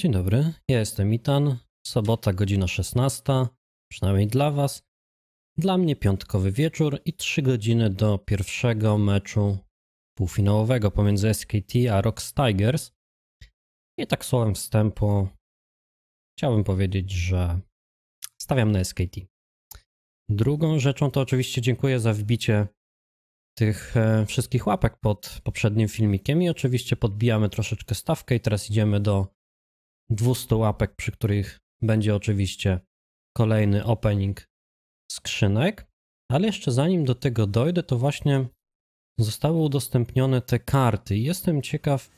Dzień dobry, ja jestem Itan. Sobota, godzina 16, przynajmniej dla Was. Dla mnie piątkowy wieczór i 3 godziny do pierwszego meczu półfinałowego pomiędzy SKT a Rock Tigers. I tak słowem wstępu chciałbym powiedzieć, że stawiam na SKT. Drugą rzeczą to oczywiście dziękuję za wbicie tych e, wszystkich łapek pod poprzednim filmikiem i oczywiście podbijamy troszeczkę stawkę i teraz idziemy do 200 łapek, przy których będzie oczywiście kolejny opening skrzynek. Ale jeszcze zanim do tego dojdę, to właśnie zostały udostępnione te karty. Jestem ciekaw,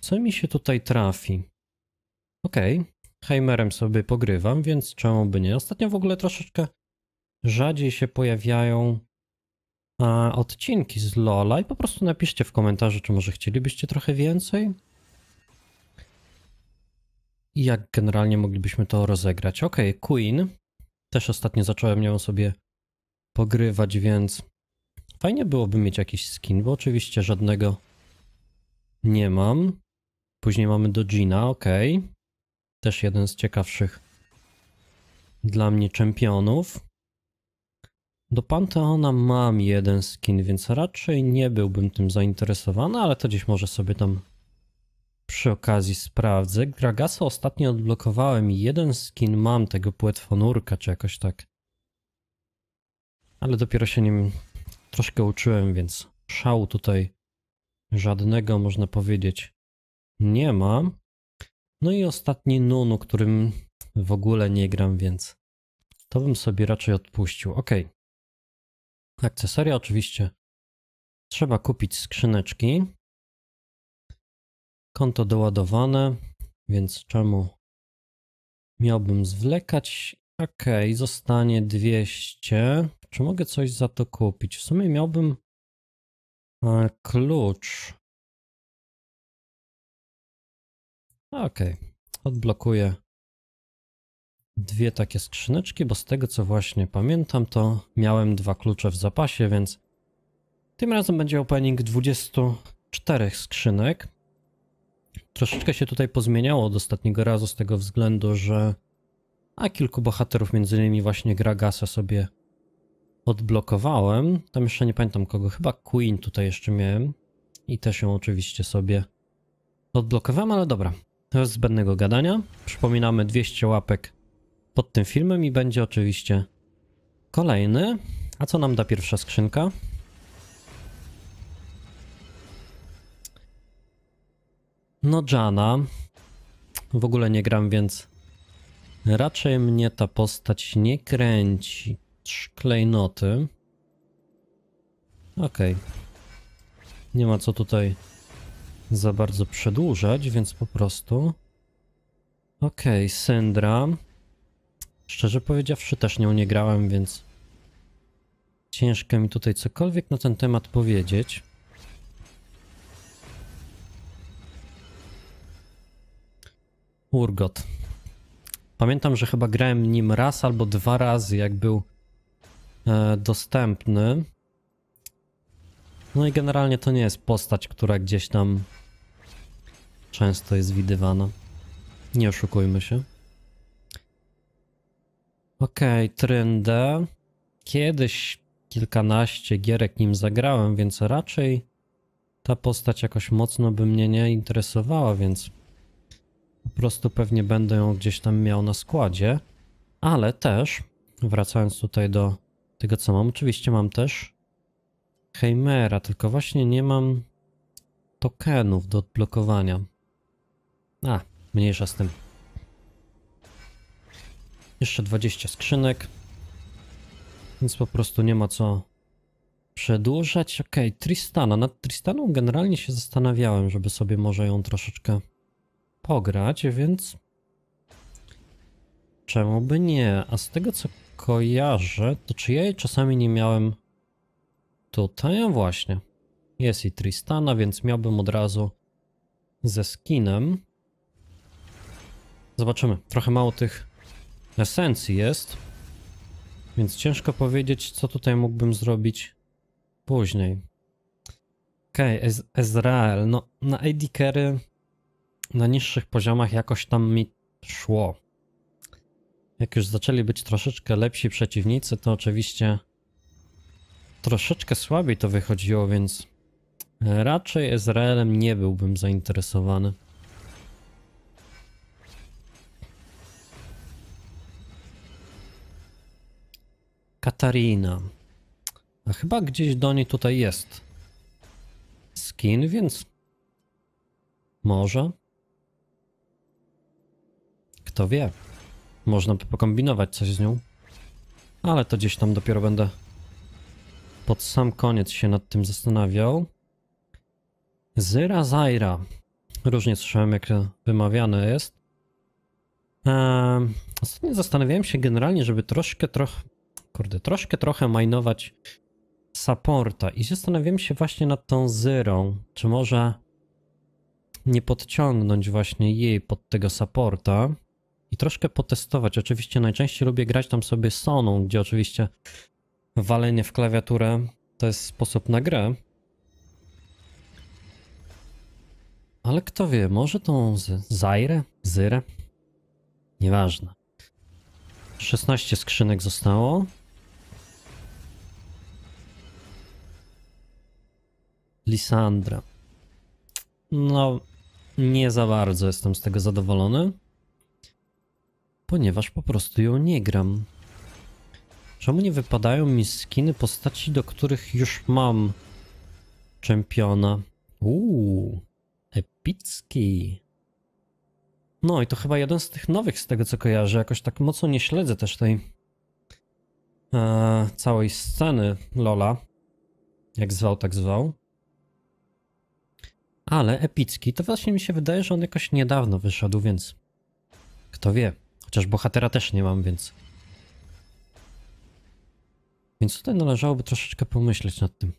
co mi się tutaj trafi. Okej, okay. Heimerem sobie pogrywam, więc czemu by nie? Ostatnio w ogóle troszeczkę rzadziej się pojawiają odcinki z Lola i po prostu napiszcie w komentarzu, czy może chcielibyście trochę więcej i jak generalnie moglibyśmy to rozegrać. Ok, Queen. Też ostatnio zacząłem ją sobie pogrywać, więc fajnie byłoby mieć jakiś skin, bo oczywiście żadnego nie mam. Później mamy do Gina, ok. Też jeden z ciekawszych dla mnie czempionów. Do Panteona mam jeden skin, więc raczej nie byłbym tym zainteresowany, ale to gdzieś może sobie tam przy okazji sprawdzę. Gragasa ostatnio odblokowałem i jeden skin mam, tego płetwonurka czy jakoś tak. Ale dopiero się nim troszkę uczyłem, więc szału tutaj żadnego można powiedzieć nie ma. No i ostatni Nunu, którym w ogóle nie gram, więc to bym sobie raczej odpuścił. Ok. Akcesoria oczywiście trzeba kupić skrzyneczki. Konto doładowane, więc czemu miałbym zwlekać? Ok, zostanie 200. Czy mogę coś za to kupić? W sumie miałbym e, klucz. Ok, odblokuję dwie takie skrzyneczki, bo z tego co właśnie pamiętam, to miałem dwa klucze w zapasie, więc tym razem będzie opening 24 skrzynek. Troszeczkę się tutaj pozmieniało od ostatniego razu z tego względu, że a kilku bohaterów, między innymi właśnie Gragasa sobie odblokowałem. Tam jeszcze nie pamiętam kogo, chyba Queen tutaj jeszcze miałem i też ją oczywiście sobie odblokowałem, ale dobra. Bez zbędnego gadania. Przypominamy 200 łapek pod tym filmem i będzie oczywiście kolejny. A co nam da pierwsza skrzynka? No Jana. W ogóle nie gram, więc raczej mnie ta postać nie kręci. Trzy klejnoty. Okej. Okay. Nie ma co tutaj za bardzo przedłużać, więc po prostu... Okej, okay, Syndra. Szczerze powiedziawszy też nią nie grałem, więc ciężko mi tutaj cokolwiek na ten temat powiedzieć. Urgot. Pamiętam, że chyba grałem nim raz albo dwa razy, jak był e, dostępny. No i generalnie to nie jest postać, która gdzieś tam często jest widywana. Nie oszukujmy się. Okej, okay, Tryndę. Kiedyś kilkanaście gierek nim zagrałem, więc raczej ta postać jakoś mocno by mnie nie interesowała, więc po prostu pewnie będę ją gdzieś tam miał na składzie, ale też, wracając tutaj do tego co mam, oczywiście mam też Heimera, tylko właśnie nie mam tokenów do odblokowania. A, mniejsza z tym. Jeszcze 20 skrzynek. Więc po prostu nie ma co przedłużać. Okej, okay, Tristana. Nad Tristaną generalnie się zastanawiałem, żeby sobie może ją troszeczkę pograć, więc czemu by nie? A z tego co kojarzę, to czy ja jej czasami nie miałem tutaj? właśnie. Jest i Tristana, więc miałbym od razu ze skinem. Zobaczymy. Trochę mało tych esencji jest, więc ciężko powiedzieć, co tutaj mógłbym zrobić później. Okej, okay, Ezrael. No, na AD Carry na niższych poziomach jakoś tam mi szło. Jak już zaczęli być troszeczkę lepsi przeciwnicy, to oczywiście troszeczkę słabiej to wychodziło, więc raczej Izraelem nie byłbym zainteresowany. Katarina. A chyba gdzieś do niej tutaj jest skin, więc może. Kto wie? Można by pokombinować coś z nią. Ale to gdzieś tam dopiero będę pod sam koniec się nad tym zastanawiał. Zyra Zaira. Różnie słyszałem, jak wymawiane jest. Eee, ostatnio zastanawiałem się generalnie, żeby troszkę trochę. Kurde, troszkę trochę majnować supporta. I zastanawiałem się właśnie nad tą Zyrą. Czy może nie podciągnąć właśnie jej pod tego supporta i troszkę potestować. Oczywiście najczęściej lubię grać tam sobie soną, gdzie oczywiście walenie w klawiaturę to jest sposób na grę. Ale kto wie, może tą Zairę? Zyrę? Nieważne. 16 skrzynek zostało. Lisandra. No, nie za bardzo jestem z tego zadowolony ponieważ po prostu ją nie gram. Czemu nie wypadają mi skiny postaci, do których już mam czempiona? Uuu, epicki. No i to chyba jeden z tych nowych z tego co kojarzę. Jakoś tak mocno nie śledzę też tej e, całej sceny Lola. Jak zwał, tak zwał. Ale epicki to właśnie mi się wydaje, że on jakoś niedawno wyszedł, więc kto wie. Chociaż bohatera też nie mam, więc... Więc tutaj należałoby troszeczkę pomyśleć nad tym.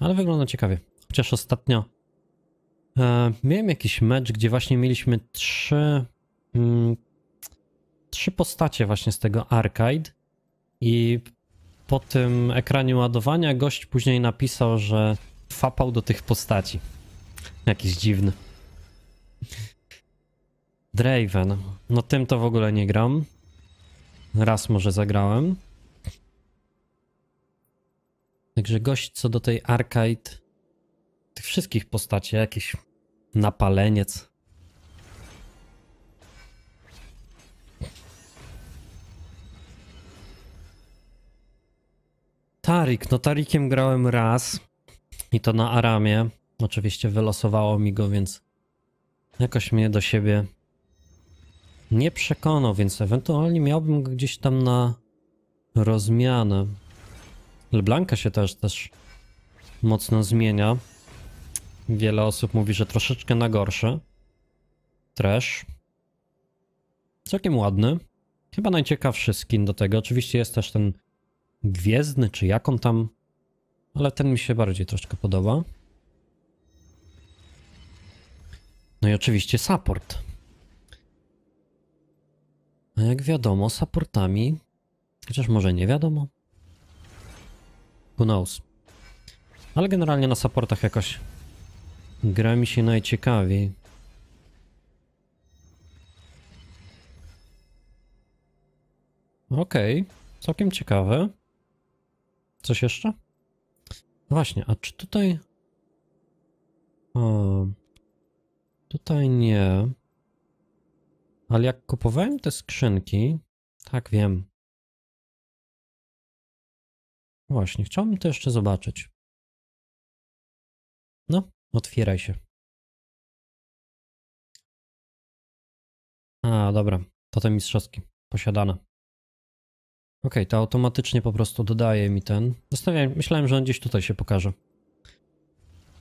Ale wygląda ciekawie. Chociaż ostatnio e, miałem jakiś mecz, gdzie właśnie mieliśmy trzy, mm, trzy postacie właśnie z tego Arcade i po tym ekranie ładowania gość później napisał, że fapał do tych postaci. Jakiś dziwny. Draven. No tym to w ogóle nie gram. Raz może zagrałem. Także gość co do tej arcade, tych wszystkich postaci, jakiś napaleniec. Tarik, no Tarikiem grałem raz i to na Aramie. Oczywiście wylosowało mi go, więc jakoś mnie do siebie nie przekonał, więc ewentualnie miałbym go gdzieś tam na rozmianę. Leblanka się też też mocno zmienia. Wiele osób mówi, że troszeczkę na gorsze. Trash. Całkiem ładny. Chyba najciekawszy skin do tego. Oczywiście jest też ten gwiezdny, czy jaką tam. Ale ten mi się bardziej troszkę podoba. No i oczywiście support. A jak wiadomo, supportami, chociaż może nie wiadomo, who knows. Ale generalnie na supportach jakoś gra mi się najciekawiej. Okej, okay. całkiem ciekawe. Coś jeszcze? Właśnie, a czy tutaj... O, tutaj nie. Ale jak kupowałem te skrzynki, tak wiem. Właśnie, chciałbym to jeszcze zobaczyć. No, otwieraj się. A, dobra, to te mistrzowski, posiadane. Ok, to automatycznie po prostu dodaje mi ten. myślałem, że on gdzieś tutaj się pokaże.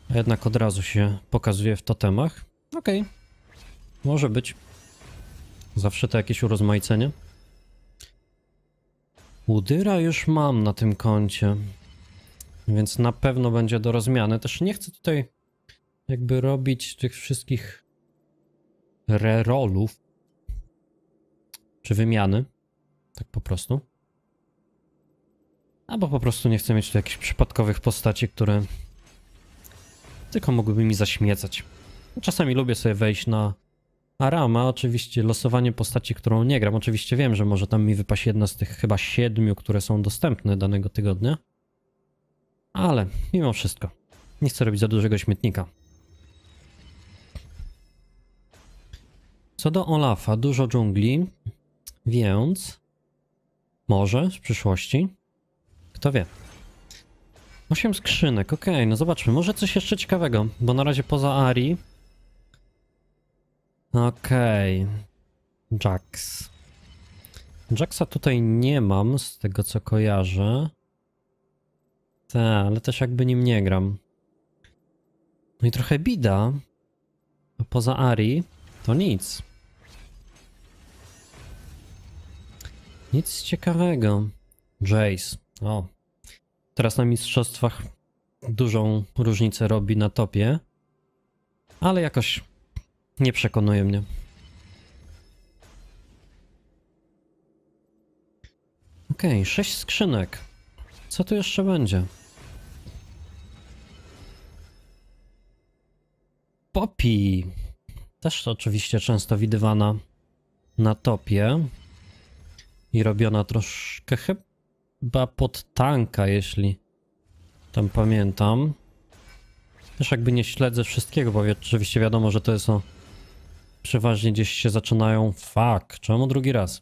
A jednak od razu się pokazuje w totemach. Ok, może być. Zawsze to jakieś urozmaicenie? Udyra już mam na tym koncie. Więc na pewno będzie do rozmiany. Też nie chcę tutaj jakby robić tych wszystkich rerolów czy wymiany. Tak po prostu. Albo po prostu nie chcę mieć tu jakichś przypadkowych postaci, które tylko mogłyby mi zaśmiecać. Czasami lubię sobie wejść na Arama, oczywiście losowanie postaci, którą nie gram. Oczywiście wiem, że może tam mi wypaść jedna z tych chyba siedmiu, które są dostępne danego tygodnia. Ale mimo wszystko, nie chcę robić za dużego śmietnika. Co do Olafa, dużo dżungli, więc może w przyszłości, kto wie. Osiem skrzynek, okej, okay, no zobaczmy, może coś jeszcze ciekawego, bo na razie poza Ari Okej. Okay. Jax. Jaxa tutaj nie mam, z tego co kojarzę. Tak, ale też jakby nim nie gram. No i trochę bida. A poza Ari to nic. Nic ciekawego. Jace. O. Teraz na mistrzostwach dużą różnicę robi na topie. Ale jakoś nie przekonuje mnie. Okej, okay, sześć skrzynek. Co tu jeszcze będzie? Poppy. Też oczywiście często widywana na topie. I robiona troszkę chyba pod tanka, jeśli tam pamiętam. Też jakby nie śledzę wszystkiego, bo oczywiście wiadomo, że to jest o... No przeważnie gdzieś się zaczynają. Fuck, czemu drugi raz?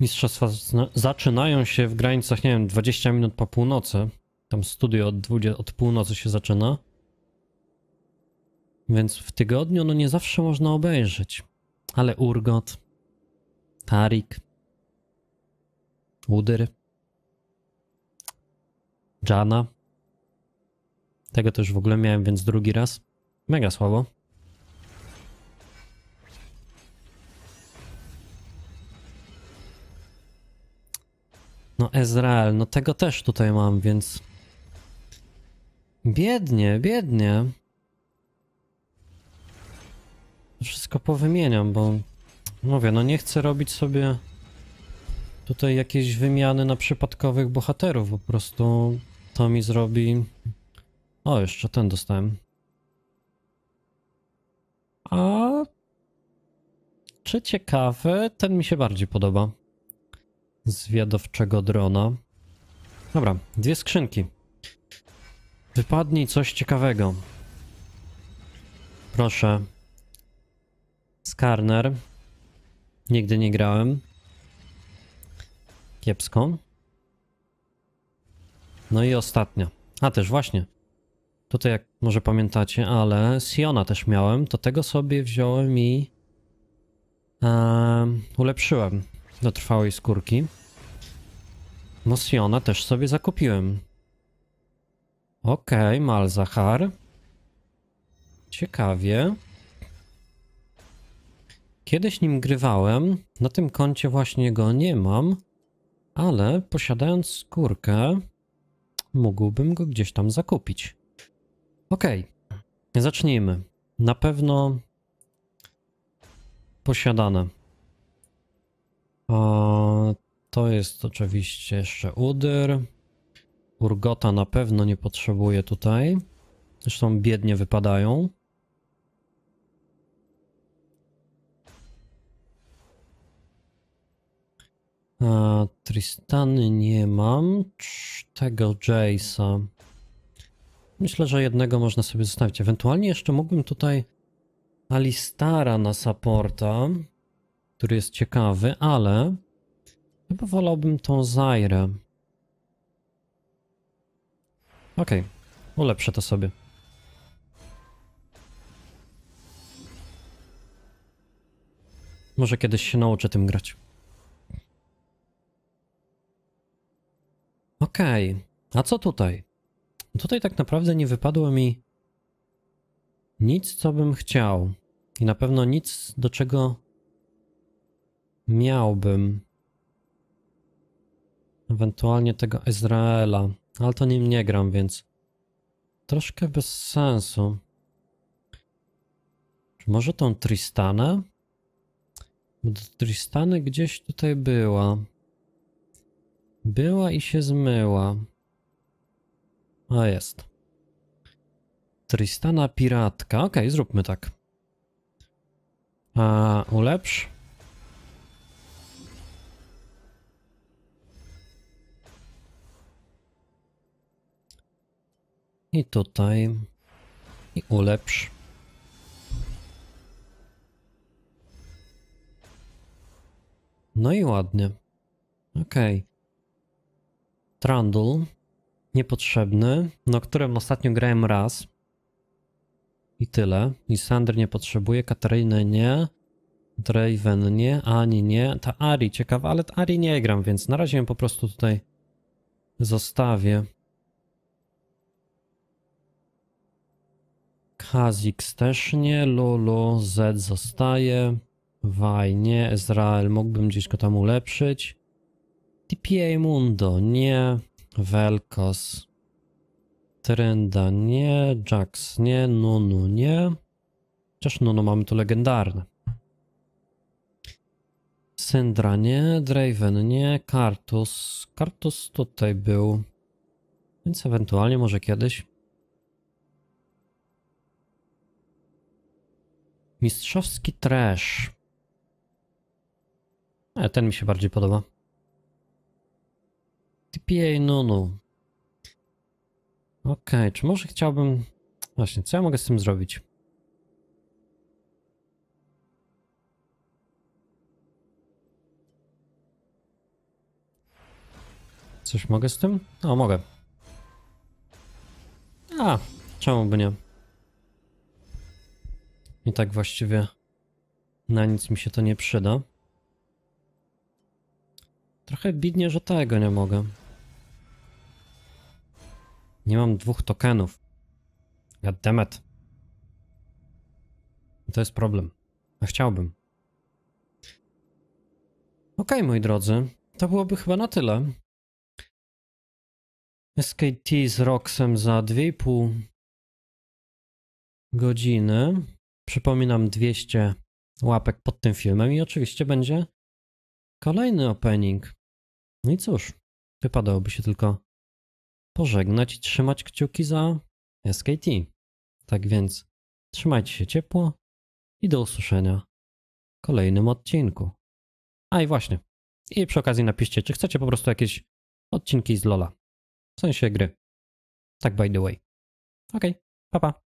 Mistrzostwa zaczynają się w granicach, nie wiem, 20 minut po północy. Tam studio od, 20, od północy się zaczyna. Więc w tygodniu no nie zawsze można obejrzeć. Ale Urgot, Tarik, Udyr, Jana. Tego też w ogóle miałem, więc drugi raz. Mega słabo. No Ezrael, no tego też tutaj mam, więc... Biednie, biednie. Wszystko powymieniam, bo... Mówię, no nie chcę robić sobie tutaj jakieś wymiany na przypadkowych bohaterów, po prostu to mi zrobi... O, jeszcze ten dostałem. A... Czy ciekawy? Ten mi się bardziej podoba zwiadowczego drona. Dobra, dwie skrzynki. Wypadnij coś ciekawego. Proszę. Skarner. Nigdy nie grałem. Kiepsko. No i ostatnia. A też właśnie. Tutaj jak może pamiętacie, ale Siona też miałem. To tego sobie wziąłem i ulepszyłem do trwałej skórki. Mosjona też sobie zakupiłem. Okej, okay, Malzahar. Ciekawie. Kiedyś nim grywałem, na tym koncie właśnie go nie mam, ale posiadając skórkę, mógłbym go gdzieś tam zakupić. Okej, okay. zacznijmy. Na pewno posiadane. O, to jest oczywiście jeszcze udyr. Urgota na pewno nie potrzebuje tutaj. Zresztą biednie wypadają. A, Tristany nie mam. Tego Jace'a. Myślę, że jednego można sobie zostawić. Ewentualnie jeszcze mógłbym tutaj Alistara na supporta który jest ciekawy, ale chyba wolałbym tą Zaire. Okej, okay. ulepszę to sobie. Może kiedyś się nauczę tym grać. Okej, okay. a co tutaj? Tutaj tak naprawdę nie wypadło mi nic, co bym chciał. I na pewno nic, do czego Miałbym. Ewentualnie tego Izraela, ale to nim nie gram, więc troszkę bez sensu. Czy może tą Tristanę? Bo Tristany gdzieś tutaj była. Była i się zmyła. A jest. Tristana Piratka. Okej, okay, zróbmy tak. A, ulepsz. I tutaj. I ulepsz. No i ładnie. Okej. Okay. Trundle. Niepotrzebny. No, którym ostatnio grałem raz. I tyle. Lisander nie potrzebuje, Katarzyny nie. Draven nie, Ani nie. Ta Ari ciekawa, ale ta Ari nie gram, więc na razie ją po prostu tutaj zostawię. Kha'Zix też nie, Lulu, Z zostaje, Waj nie, Izrael mógłbym gdzieś go tam ulepszyć, TPA Mundo nie, Velkos, Trenda nie, Jax nie, Nunu nie, chociaż Nunu mamy tu legendarne. Syndra nie, Draven nie, Kartus, Kartus tutaj był, więc ewentualnie może kiedyś Mistrzowski trash. E, ten mi się bardziej podoba. TPA Nunu. Okej, okay, czy może chciałbym... Właśnie, co ja mogę z tym zrobić? Coś mogę z tym? O, mogę. A, czemu by nie? I tak właściwie na nic mi się to nie przyda. Trochę bidnie, że tego nie mogę. Nie mam dwóch tokenów. Goddammit. To jest problem. A chciałbym. Okej, okay, moi drodzy. To byłoby chyba na tyle. SKT z Roxem za 2,5 godziny. Przypominam 200 łapek pod tym filmem i oczywiście będzie kolejny opening. No i cóż, wypadałoby się tylko pożegnać i trzymać kciuki za SKT. Tak więc trzymajcie się ciepło i do usłyszenia w kolejnym odcinku. A i właśnie. I przy okazji napiszcie, czy chcecie po prostu jakieś odcinki z Lola. W sensie gry. Tak by the way. Okej, okay, pa pa.